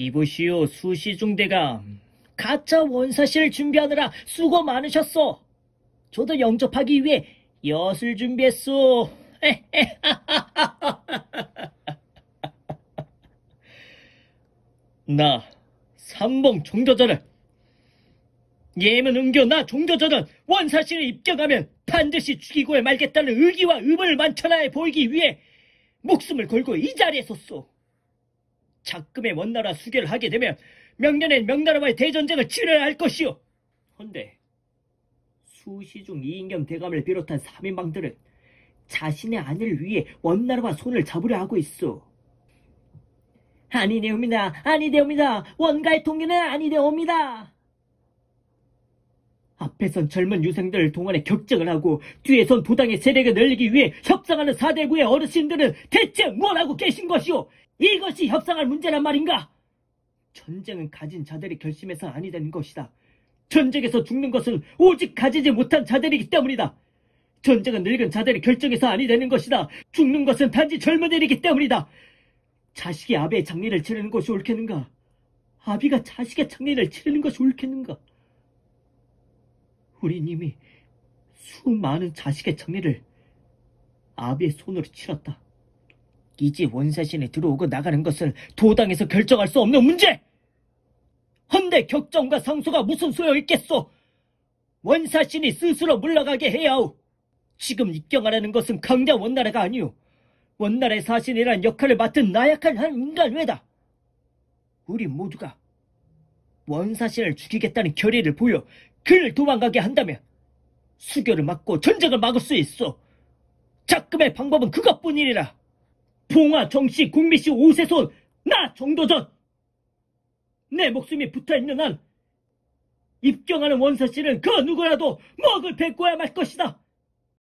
이보시오 수시 중대가 가짜 원사실 을 준비하느라 수고 많으셨소. 저도 영접하기 위해 엿을 준비했소. 나 삼봉 종교전을 예문 은교 나종교전은 원사실에 입격하면 반드시 죽이고야 말겠다는 의기와 의문을 만천하에 보이기 위해 목숨을 걸고 이 자리에 섰소. 작금의 원나라 수결을 하게 되면 명년에 명나라와의 대전쟁을 치러야 할 것이오. 헌데 수시 중 이인경 대감을 비롯한 3인방들은 자신의 아내를 위해 원나라와 손을 잡으려 하고 있어. 아니되옵니다. 아니되옵니다. 원가의 통일은 아니되옵니다. 앞에선 젊은 유생들 동안에 격정을 하고 뒤에선 도당의 세력을 늘리기 위해 협상하는 사대부의 어르신들은 대체 뭘 하고 계신 것이오? 이것이 협상할 문제란 말인가? 전쟁은 가진 자들의 결심에서 아니되는 것이다. 전쟁에서 죽는 것은 오직 가지지 못한 자들이기 때문이다. 전쟁은 늙은 자들의 결정에서 아니되는 것이다. 죽는 것은 단지 젊은이이기 때문이다. 자식이 아비의 장례를 치르는 것이 옳겠는가? 아비가 자식의 장례를 치르는 것이 옳겠는가? 우리님이 수많은 자식의 정의를 아비의 손으로 치렀다. 이제 원사신이 들어오고 나가는 것을 도당에서 결정할 수 없는 문제! 헌데 격정과 상소가 무슨 소용있겠소? 원사신이 스스로 물러가게 해야 하오. 지금 입경하라는 것은 강대 원나라가 아니오. 원나라의 사신이란 역할을 맡은 나약한 한 인간 외다. 우리 모두가 원사신을 죽이겠다는 결의를 보여 그를 도망가게 한다면 수교를 막고 전쟁을 막을 수 있어. 작금의 방법은 그것뿐이리라 봉화, 정씨, 국미씨, 오세손, 나 정도전! 내 목숨이 붙어있는 한 입경하는 원서씨는 그 누구라도 먹을 베고야 말 것이다.